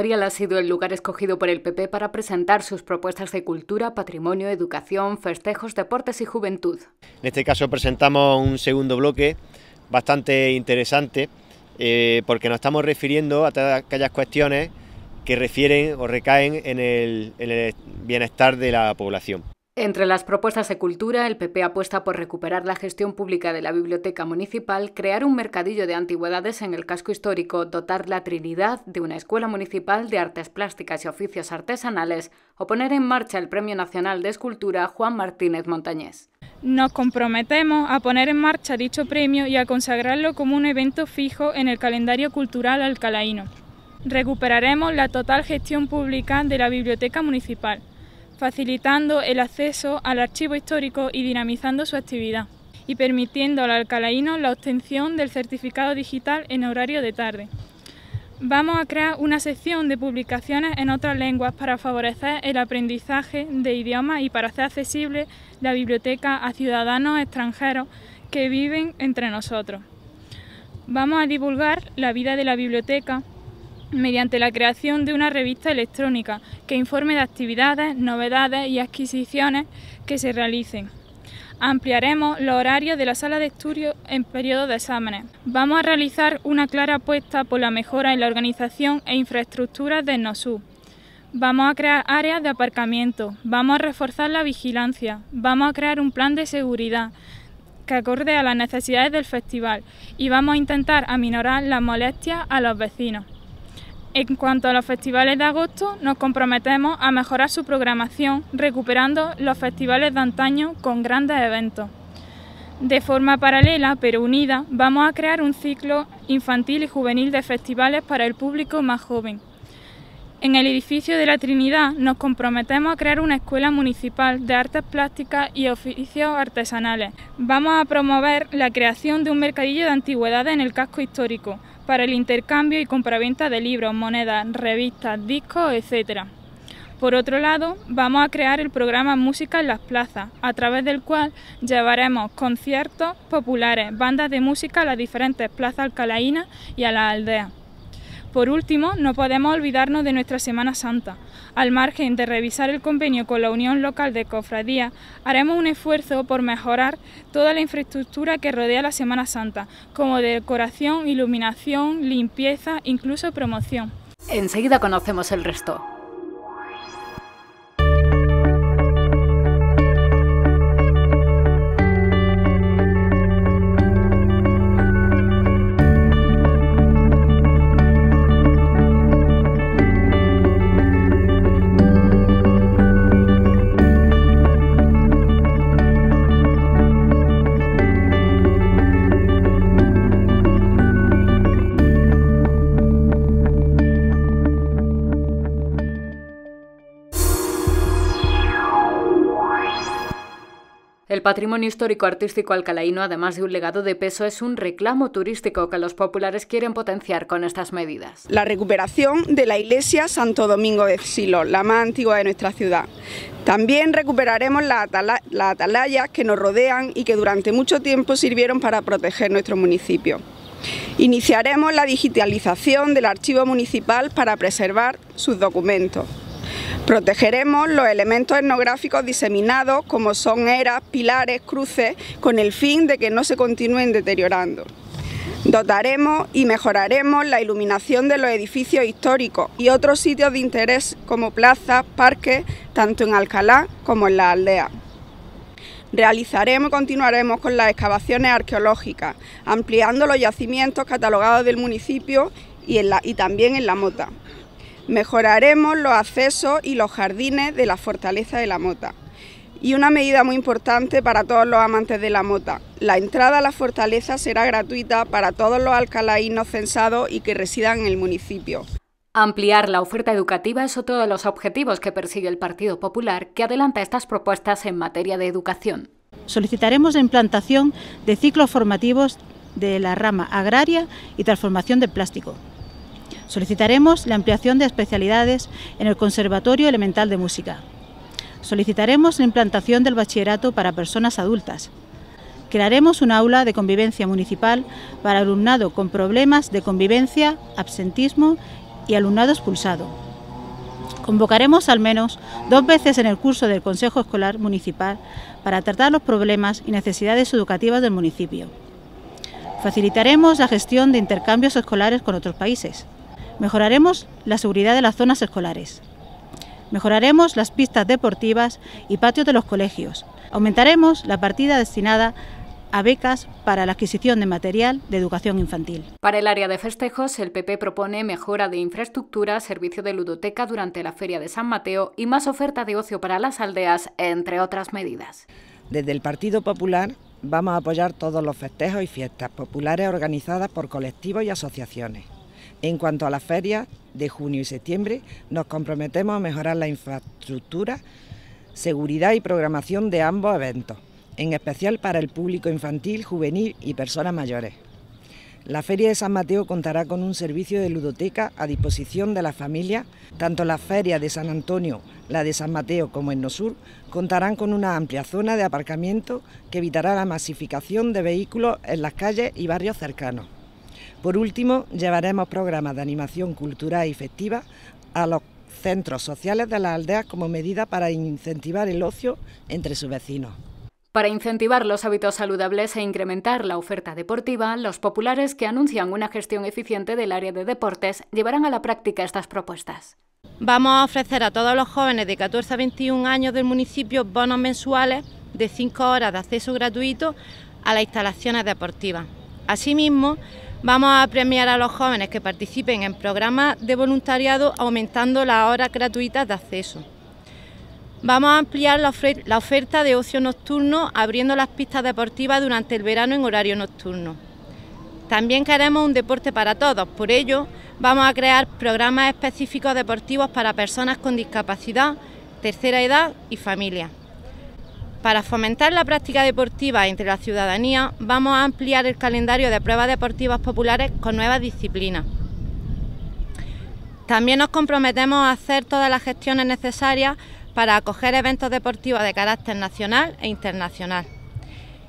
ha sido el lugar escogido por el PP para presentar sus propuestas de cultura, patrimonio, educación, festejos, deportes y juventud. En este caso presentamos un segundo bloque bastante interesante eh, porque nos estamos refiriendo a todas aquellas cuestiones que refieren o recaen en el bienestar de la población. Entre las propuestas de cultura, el PP apuesta por recuperar la gestión pública de la biblioteca municipal, crear un mercadillo de antigüedades en el casco histórico, dotar la Trinidad de una escuela municipal de artes plásticas y oficios artesanales o poner en marcha el Premio Nacional de Escultura Juan Martínez Montañés. Nos comprometemos a poner en marcha dicho premio y a consagrarlo como un evento fijo en el calendario cultural alcalaíno. Recuperaremos la total gestión pública de la biblioteca municipal facilitando el acceso al archivo histórico y dinamizando su actividad, y permitiendo al alcalaíno la obtención del certificado digital en horario de tarde. Vamos a crear una sección de publicaciones en otras lenguas para favorecer el aprendizaje de idiomas y para hacer accesible la biblioteca a ciudadanos extranjeros que viven entre nosotros. Vamos a divulgar la vida de la biblioteca, mediante la creación de una revista electrónica que informe de actividades, novedades y adquisiciones que se realicen. Ampliaremos los horarios de la sala de estudio en periodo de exámenes. Vamos a realizar una clara apuesta por la mejora en la organización e infraestructura de NOSU. Vamos a crear áreas de aparcamiento, vamos a reforzar la vigilancia, vamos a crear un plan de seguridad que acorde a las necesidades del festival y vamos a intentar aminorar las molestias a los vecinos. En cuanto a los festivales de agosto, nos comprometemos a mejorar su programación, recuperando los festivales de antaño con grandes eventos. De forma paralela, pero unida, vamos a crear un ciclo infantil y juvenil de festivales para el público más joven. En el edificio de la Trinidad nos comprometemos a crear una escuela municipal de artes plásticas y oficios artesanales. Vamos a promover la creación de un mercadillo de antigüedades en el casco histórico, para el intercambio y compraventa de libros, monedas, revistas, discos, etc. Por otro lado, vamos a crear el programa Música en las Plazas, a través del cual llevaremos conciertos populares, bandas de música a las diferentes plazas alcalainas y a las aldeas. Por último, no podemos olvidarnos de nuestra Semana Santa. Al margen de revisar el convenio con la Unión Local de Cofradía, haremos un esfuerzo por mejorar toda la infraestructura que rodea la Semana Santa, como decoración, iluminación, limpieza, incluso promoción. Enseguida conocemos el resto. El patrimonio histórico artístico alcalaíno, además de un legado de peso, es un reclamo turístico que los populares quieren potenciar con estas medidas. La recuperación de la iglesia Santo Domingo de Silo, la más antigua de nuestra ciudad. También recuperaremos las la atalaya que nos rodean y que durante mucho tiempo sirvieron para proteger nuestro municipio. Iniciaremos la digitalización del archivo municipal para preservar sus documentos. Protegeremos los elementos etnográficos diseminados como son eras, pilares, cruces, con el fin de que no se continúen deteriorando. Dotaremos y mejoraremos la iluminación de los edificios históricos y otros sitios de interés como plazas, parques, tanto en Alcalá como en la aldea. Realizaremos y continuaremos con las excavaciones arqueológicas, ampliando los yacimientos catalogados del municipio y, y también en la mota. Mejoraremos los accesos y los jardines de la fortaleza de la mota. Y una medida muy importante para todos los amantes de la mota, la entrada a la fortaleza será gratuita para todos los alcalainos censados y que residan en el municipio. Ampliar la oferta educativa es otro de los objetivos que persigue el Partido Popular, que adelanta estas propuestas en materia de educación. Solicitaremos la implantación de ciclos formativos de la rama agraria y transformación del plástico, Solicitaremos la ampliación de especialidades en el Conservatorio Elemental de Música. Solicitaremos la implantación del bachillerato para personas adultas. Crearemos un aula de convivencia municipal para alumnado con problemas de convivencia, absentismo y alumnado expulsado. Convocaremos al menos dos veces en el curso del Consejo Escolar Municipal para tratar los problemas y necesidades educativas del municipio. Facilitaremos la gestión de intercambios escolares con otros países. Mejoraremos la seguridad de las zonas escolares. Mejoraremos las pistas deportivas y patios de los colegios. Aumentaremos la partida destinada a becas para la adquisición de material de educación infantil. Para el área de festejos, el PP propone mejora de infraestructura, servicio de ludoteca durante la Feria de San Mateo y más oferta de ocio para las aldeas, entre otras medidas. Desde el Partido Popular vamos a apoyar todos los festejos y fiestas populares organizadas por colectivos y asociaciones. En cuanto a las ferias de junio y septiembre, nos comprometemos a mejorar la infraestructura, seguridad y programación de ambos eventos, en especial para el público infantil, juvenil y personas mayores. La Feria de San Mateo contará con un servicio de ludoteca a disposición de las familias. Tanto la Feria de San Antonio, la de San Mateo como en Nosur contarán con una amplia zona de aparcamiento que evitará la masificación de vehículos en las calles y barrios cercanos. Por último, llevaremos programas de animación cultural y festiva a los centros sociales de las aldeas como medida para incentivar el ocio entre sus vecinos. Para incentivar los hábitos saludables e incrementar la oferta deportiva, los populares que anuncian una gestión eficiente del área de deportes llevarán a la práctica estas propuestas. Vamos a ofrecer a todos los jóvenes de 14 a 21 años del municipio bonos mensuales de 5 horas de acceso gratuito a las instalaciones deportivas. Asimismo, Vamos a premiar a los jóvenes que participen en programas de voluntariado aumentando las horas gratuitas de acceso. Vamos a ampliar la, oferta de ocio nocturno abriendo las pistas deportivas durante el verano en horario nocturno. También queremos un deporte para todos, por ello vamos a crear programas específicos deportivos para personas con discapacidad, tercera edad y familia. Para fomentar la práctica deportiva entre la ciudadanía, vamos a ampliar el calendario de pruebas deportivas populares con nuevas disciplinas. También nos comprometemos a hacer todas las gestiones necesarias para acoger eventos deportivos de carácter nacional e internacional.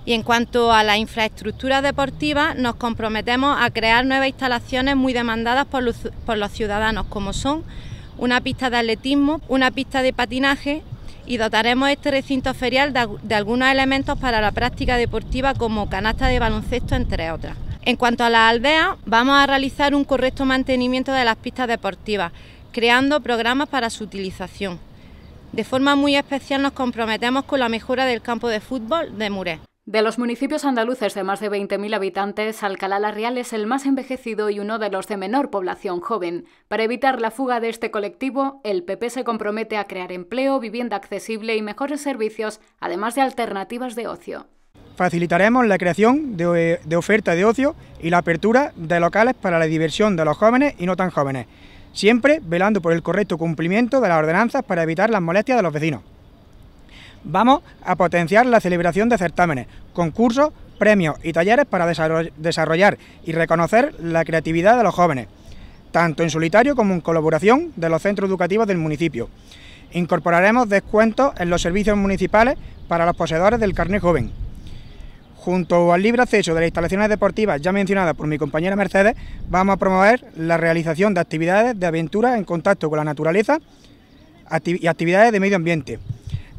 Y en cuanto a la infraestructura deportiva... nos comprometemos a crear nuevas instalaciones muy demandadas por los, por los ciudadanos, como son una pista de atletismo, una pista de patinaje y dotaremos este recinto ferial de, algunos elementos para la práctica deportiva como canasta de baloncesto, entre otras. En cuanto a las aldeas, vamos a realizar un correcto mantenimiento de las pistas deportivas, creando programas para su utilización. De forma muy especial nos comprometemos con la mejora del campo de fútbol de Muré. De los municipios andaluces de más de 20.000 habitantes, Alcalá la Real es el más envejecido y uno de los de menor población joven. Para evitar la fuga de este colectivo, el PP se compromete a crear empleo, vivienda accesible y mejores servicios, además de alternativas de ocio. Facilitaremos la creación eh, de, oferta de ocio y la apertura de locales para la diversión de los jóvenes y no tan jóvenes siempre velando por el correcto cumplimiento de las ordenanzas para evitar las molestias de los vecinos. Vamos a potenciar la celebración de certámenes, concursos, premios y talleres para desarrollar y reconocer la creatividad de los jóvenes, tanto en solitario como en colaboración de los centros educativos del municipio. Incorporaremos descuentos en los servicios municipales para los poseedores del carnet joven. Junto al libre acceso de las instalaciones deportivas ya mencionadas por mi compañera Mercedes, vamos a promover la realización de actividades de aventura en contacto con la naturaleza y actividades de medio ambiente.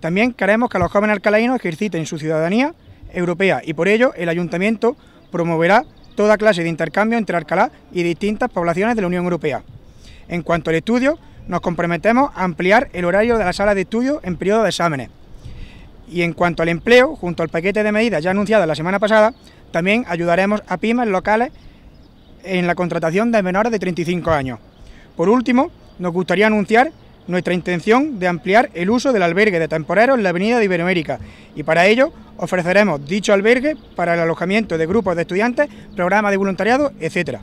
También queremos que los jóvenes alcalainos ejerciten su ciudadanía europea y por ello el ayuntamiento promoverá toda clase de intercambio entre Alcalá y distintas poblaciones de la Unión Europea. En cuanto al estudio, nos comprometemos a ampliar el horario de la sala de estudio en periodo de exámenes. Y en cuanto al empleo, junto al paquete de medidas ya anunciada la semana pasada, también ayudaremos a pymes locales en la contratación de menores de 35 años. Por último, nos gustaría anunciar nuestra intención de ampliar el uso del albergue de temporeros en la Avenida de Iberoamérica y para ello ofreceremos dicho albergue para el alojamiento de grupos de estudiantes, programas de voluntariado, etcétera.